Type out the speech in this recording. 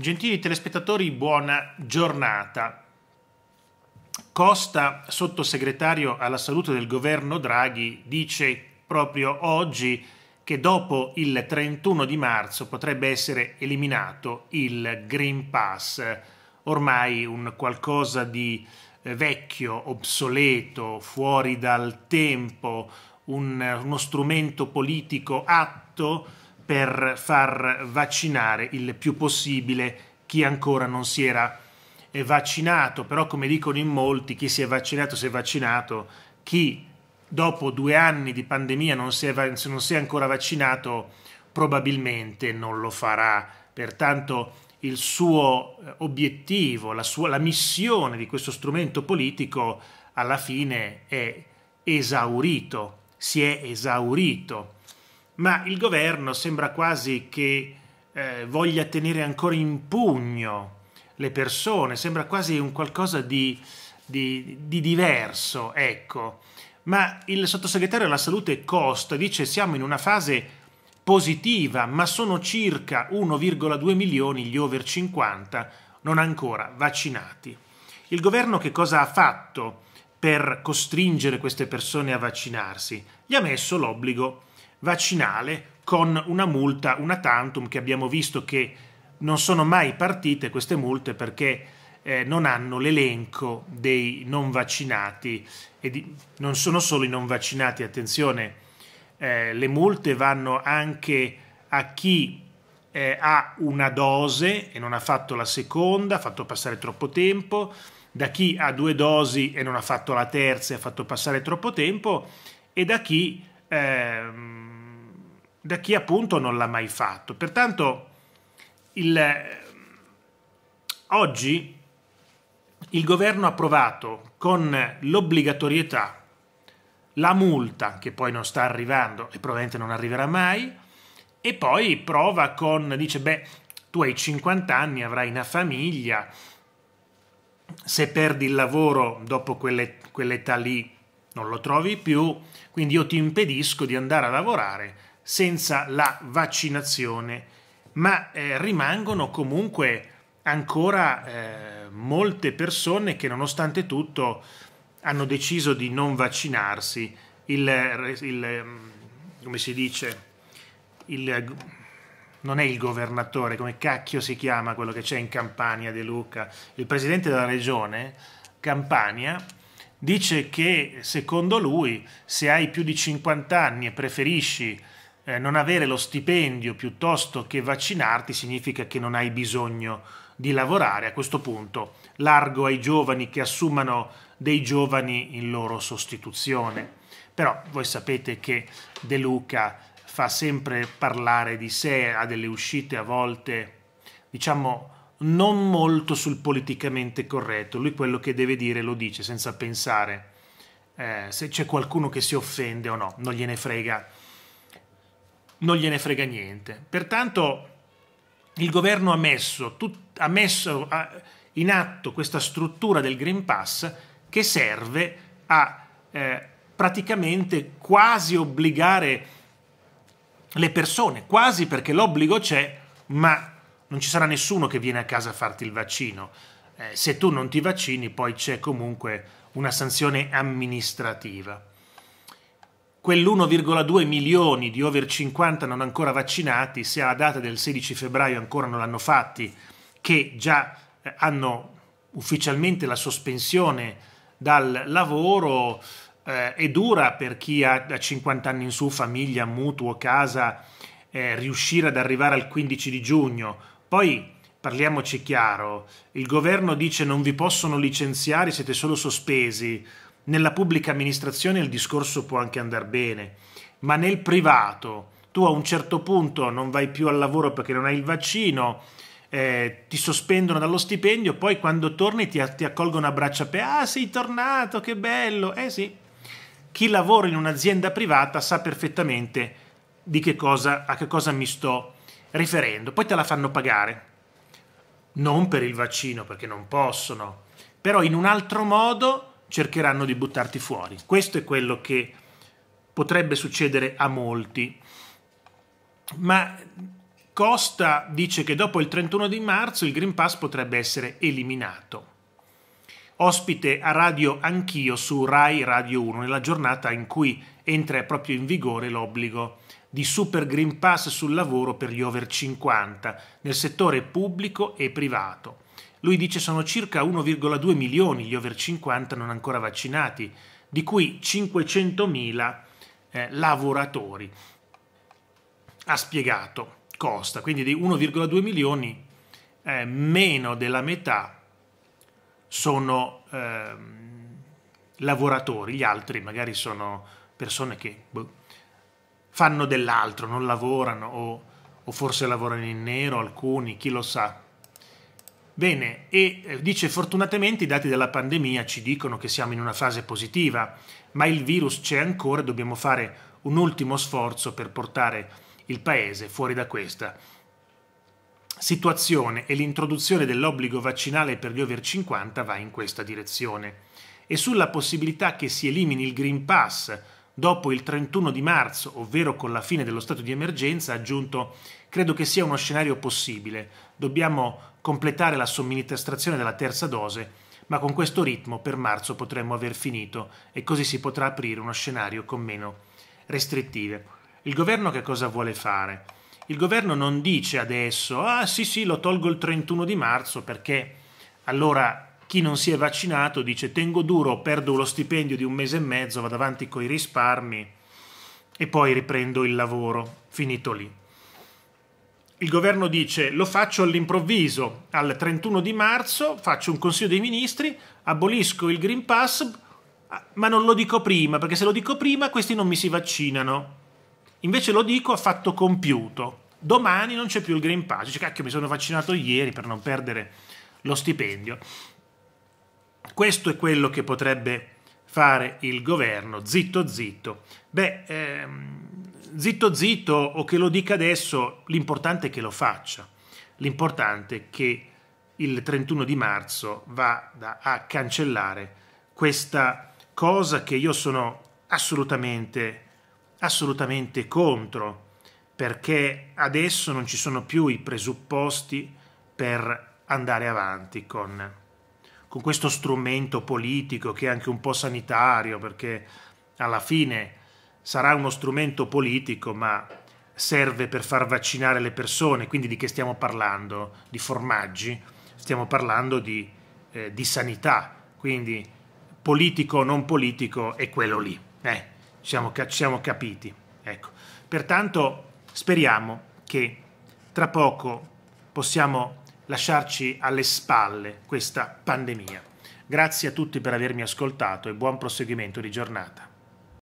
Gentili telespettatori, buona giornata. Costa, sottosegretario alla salute del governo Draghi, dice proprio oggi che dopo il 31 di marzo potrebbe essere eliminato il Green Pass, ormai un qualcosa di eh, vecchio, obsoleto, fuori dal tempo, un, uno strumento politico atto per far vaccinare il più possibile chi ancora non si era eh, vaccinato, però come dicono in molti, chi si è vaccinato si è vaccinato, chi dopo due anni di pandemia non si è, non si è ancora vaccinato probabilmente non lo farà, pertanto il suo eh, obiettivo, la, sua, la missione di questo strumento politico alla fine è esaurito, si è esaurito ma il governo sembra quasi che eh, voglia tenere ancora in pugno le persone, sembra quasi un qualcosa di, di, di diverso, ecco. Ma il sottosegretario alla salute Costa dice siamo in una fase positiva, ma sono circa 1,2 milioni gli over 50 non ancora vaccinati. Il governo che cosa ha fatto per costringere queste persone a vaccinarsi? Gli ha messo l'obbligo vaccinale con una multa, una tantum che abbiamo visto che non sono mai partite queste multe perché eh, non hanno l'elenco dei non vaccinati e di, non sono solo i non vaccinati, attenzione, eh, le multe vanno anche a chi eh, ha una dose e non ha fatto la seconda, ha fatto passare troppo tempo, da chi ha due dosi e non ha fatto la terza e ha fatto passare troppo tempo e da chi... Ehm, da chi appunto non l'ha mai fatto. Pertanto il, oggi il governo ha provato con l'obbligatorietà la multa, che poi non sta arrivando e probabilmente non arriverà mai, e poi prova con, dice, beh, tu hai 50 anni, avrai una famiglia, se perdi il lavoro dopo quell'età lì non lo trovi più, quindi io ti impedisco di andare a lavorare senza la vaccinazione, ma eh, rimangono comunque ancora eh, molte persone che nonostante tutto hanno deciso di non vaccinarsi. Il, il, mm, come si dice? Il, non è il governatore, come cacchio si chiama quello che c'è in Campania De Luca, il presidente della regione Campania dice che secondo lui se hai più di 50 anni e preferisci eh, non avere lo stipendio piuttosto che vaccinarti significa che non hai bisogno di lavorare. A questo punto largo ai giovani che assumano dei giovani in loro sostituzione. Però voi sapete che De Luca fa sempre parlare di sé, ha delle uscite a volte, diciamo, non molto sul politicamente corretto. Lui quello che deve dire lo dice senza pensare eh, se c'è qualcuno che si offende o no, non gliene frega non gliene frega niente. Pertanto il governo ha messo, tut, ha messo in atto questa struttura del Green Pass che serve a eh, praticamente quasi obbligare le persone, quasi perché l'obbligo c'è, ma non ci sarà nessuno che viene a casa a farti il vaccino. Eh, se tu non ti vaccini poi c'è comunque una sanzione amministrativa quell'1,2 milioni di over 50 non ancora vaccinati, se alla data del 16 febbraio ancora non l'hanno fatti, che già eh, hanno ufficialmente la sospensione dal lavoro, eh, è dura per chi ha da 50 anni in su, famiglia, mutuo, casa, eh, riuscire ad arrivare al 15 di giugno. Poi parliamoci chiaro, il governo dice non vi possono licenziare, siete solo sospesi nella pubblica amministrazione il discorso può anche andare bene, ma nel privato tu a un certo punto non vai più al lavoro perché non hai il vaccino, eh, ti sospendono dallo stipendio, poi quando torni ti, ti accolgono a braccia per ah sei tornato, che bello, eh sì. Chi lavora in un'azienda privata sa perfettamente di che cosa, a che cosa mi sto riferendo, poi te la fanno pagare, non per il vaccino perché non possono, però in un altro modo cercheranno di buttarti fuori. Questo è quello che potrebbe succedere a molti. Ma Costa dice che dopo il 31 di marzo il Green Pass potrebbe essere eliminato. Ospite a radio anch'io su Rai Radio 1 nella giornata in cui entra proprio in vigore l'obbligo di Super Green Pass sul lavoro per gli over 50 nel settore pubblico e privato lui dice sono circa 1,2 milioni gli over 50 non ancora vaccinati, di cui 500 mila eh, lavoratori. Ha spiegato Costa, quindi di 1,2 milioni eh, meno della metà sono eh, lavoratori, gli altri magari sono persone che boh, fanno dell'altro, non lavorano o, o forse lavorano in nero alcuni, chi lo sa. Bene, e eh, dice fortunatamente i dati della pandemia ci dicono che siamo in una fase positiva, ma il virus c'è ancora e dobbiamo fare un ultimo sforzo per portare il paese fuori da questa situazione e l'introduzione dell'obbligo vaccinale per gli over 50 va in questa direzione. E sulla possibilità che si elimini il Green Pass dopo il 31 di marzo, ovvero con la fine dello stato di emergenza, ha aggiunto credo che sia uno scenario possibile, dobbiamo completare la somministrazione della terza dose, ma con questo ritmo per marzo potremmo aver finito e così si potrà aprire uno scenario con meno restrittive. Il governo che cosa vuole fare? Il governo non dice adesso, ah sì sì, lo tolgo il 31 di marzo perché allora chi non si è vaccinato dice tengo duro, perdo lo stipendio di un mese e mezzo, vado avanti con i risparmi e poi riprendo il lavoro, finito lì. Il governo dice lo faccio all'improvviso, al 31 di marzo faccio un consiglio dei ministri, abolisco il Green Pass, ma non lo dico prima, perché se lo dico prima questi non mi si vaccinano. Invece lo dico a fatto compiuto. Domani non c'è più il Green Pass. Dice, cacchio, mi sono vaccinato ieri per non perdere lo stipendio. Questo è quello che potrebbe fare il governo, zitto zitto. Beh, ehm, zitto zitto o che lo dica adesso, l'importante è che lo faccia. L'importante è che il 31 di marzo vada a cancellare questa cosa che io sono assolutamente, assolutamente contro, perché adesso non ci sono più i presupposti per andare avanti con con questo strumento politico che è anche un po' sanitario, perché alla fine sarà uno strumento politico, ma serve per far vaccinare le persone, quindi di che stiamo parlando? Di formaggi, stiamo parlando di, eh, di sanità, quindi politico o non politico è quello lì, eh, siamo, siamo capiti. Ecco. Pertanto speriamo che tra poco possiamo lasciarci alle spalle questa pandemia. Grazie a tutti per avermi ascoltato e buon proseguimento di giornata.